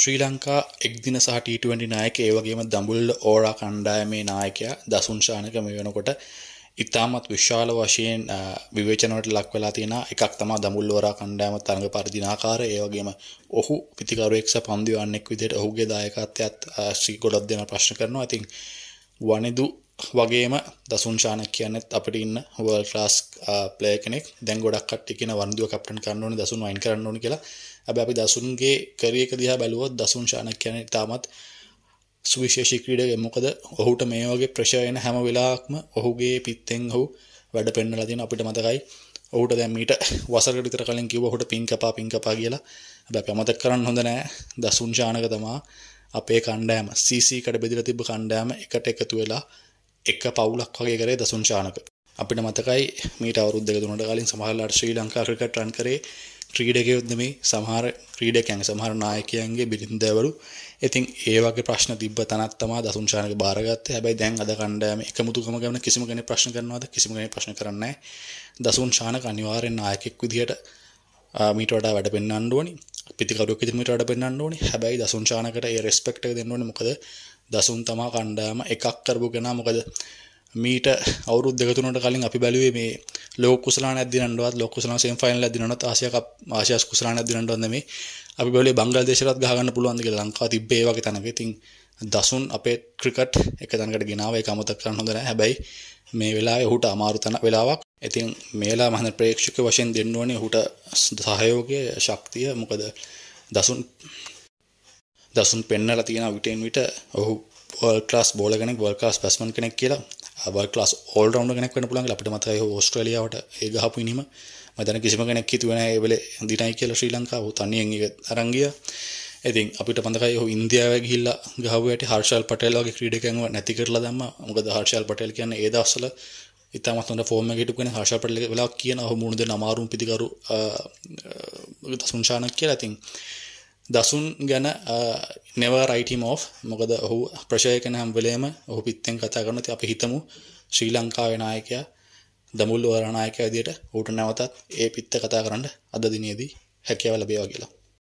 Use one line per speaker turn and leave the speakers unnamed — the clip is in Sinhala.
ශ්‍රී ලංකා එක්දින සහ ටීටවැඩි නායක ඒවගේම දඹුල්ල ඕරා කණ්ඩායමේ නායකයා දසුන්ශානක මේ වෙනකොට ඉතාමත් විශාල වශයෙන් විවේචනවට ලක් වෙලා තියෙන එකක් තමා දඹුල්ල ඕරා කණ්ඩායම තරඟ පරිදිනාකාර ඒ වගේම ඔහු පිතිකරුවෙක් සහ පන්දු යන්නෙක් විදිහට ඔහුගේ දායකත්වයත් ශ්‍රී ගොඩක් දෙනා ප්‍රශ්න කරනවා. ඉතින් වනිදු වගේම දසුන් ශානක් කියන්නෙත් අපට ඉන්න වල් ලාස් පලය කෙනෙක් දැන් ගොඩක්ට කියන වන්දුව කප්ටන් කරන්නන දසුන් වයින් කරන්නන කියලා ඇබ අපි දසුන්ගේ කරියක දිහා බැලුවොත් දසුන් ශානක් කියන තාමත් සුවිශේෂි ක්‍රීඩගේ මොකද ඔහුට මේ වගේ ප්‍රශයන හැම වෙලාක්ම ඔහුගේ පිත්තෙන් හු වැඩ පෙන්න්න ලතින අපිට මතකයි ඔහුට දැමීට වසර ිතර කලින් කිව හොට පින්කපා පින්කපා කියලා බැ පැමතක් කරන්න හොඳ නෑ දසුන් ශානක තමා අපේ කණ්ඩෑම සීකට බෙදිල තිබ කණ්ඩෑම එකට එකතු වෙලා එක පවුලක් වගේ කරේ දසුන් චානක අපිට මතකයි මීට අවුද්දක තුනට කලින් සමහරලාට ශ්‍රී ලංකා ක්‍රිකට් රන් කරේ ක්‍රීඩක යුද්ධමේ සමහර ක්‍රීඩකයන් සමහර නායකයන්ගේ බිරිඳවරු ඉතින් ඒ වගේ ප්‍රශ්න තිබ්බ තනක් තමයි දසුන් චානක බාරගත්තේ හැබැයි දැන් අද කණ්ඩායම එකමුතුකම ගැන කිසිම කෙනෙක් ප්‍රශ්න කරනවද කිසිම කෙනෙක් ප්‍රශ්න කරන්නේ නැහැ දසුන් චානක අනිවාර්යෙන් නායකෙක් විදිහට මීට වඩා වැඩ පෙන්වන්න ඕනි පිතිකරුවක් විදිහට මීට වඩා පෙන්වන්න ඕනි හැබැයි දසුන් චානකට ඒ රෙස්පෙක්ට් එක දෙන්න ඕනේ මොකද දසුන් තමා කණ්ඩායම එකක් කරපු කෙනා මොකද මීට අවුරුද් දෙකතුනට කලින් අපි බැලුවේ මේ ලෝකුසලා නැදිනටවත් ලොකුසලා සෙන් ෆයිනල් ඇදිනට ආසියක ආශයස් කුසලා නැදිනටවන්න මේ අපි බැලේ බංගලදේශරත් ගහගන්න පුළුවන්ද කියලා ලංකාව තිබ්බේ වගේ තැනක ඉතින් දසුන් අපේ ක්‍රිකට් එක තැනකට ගෙනාව ඒක අමතක කරන්න හොඳ නැහැ හැබැයි මේ වෙලාවේ ඔහුට අමාරු තැන වෙලාවක් ඉතින් මේලා මහන ප්‍රේක්ෂක වශයෙන් දෙන්න ඕනේ ඔහුට සහයෝගය ශක්තිය මොකද දසුන් දසුන් පෙන්නලා තියෙන විටෙන් විට ඔහු ලාස් බෝල කෙනෙක් වල්කාස් පැස්මන් කෙනෙක් කියලා වල්ලාස් ෝල් රවන්ඩ කෙනෙක් වන පුළන් අපිට මතය ඔස්ට්‍රලියාවට ඒ ගහපු නිීම මතන කිසිම කෙනෙක් කිතුවෙන ඒවල දිනයි කියලා ශ්‍රී ලංකාව තනියෙන් අරංගිය ඉතින් අපිට පඳකයි හෝ ඉන්දියාව ගිල්ල ගහවට හර්ෂල් පටල්ලගේ ක්‍රීඩකන්ව නැති කරලා දම්ම මොකද හර්ෂල් පටල් කියන්න ඒ දස්සල ඉතාමත්ට ෆෝම ගෙටුකෙන හර්ෂ පටල වෙලා කියන හොමුණුද නමාරුම් පිතිකරු දසුංශානක් කියලා ඇතින් දසුන් ගැන නෙව රයිටම ෝ් මොකද ඔහු ප්‍රශය කන හම්වලේම ඔහු පිත්තෙන් කතා කරනති අපි හිතමු ශ්‍රී ලංකාවෙනයකයා දමුල්ල වරණයක ඇදියට ඌට නැවතත් ඒ පිත්ත කතා කරන්න අද දිනයේදී හැකියාව ලබේවා කියලා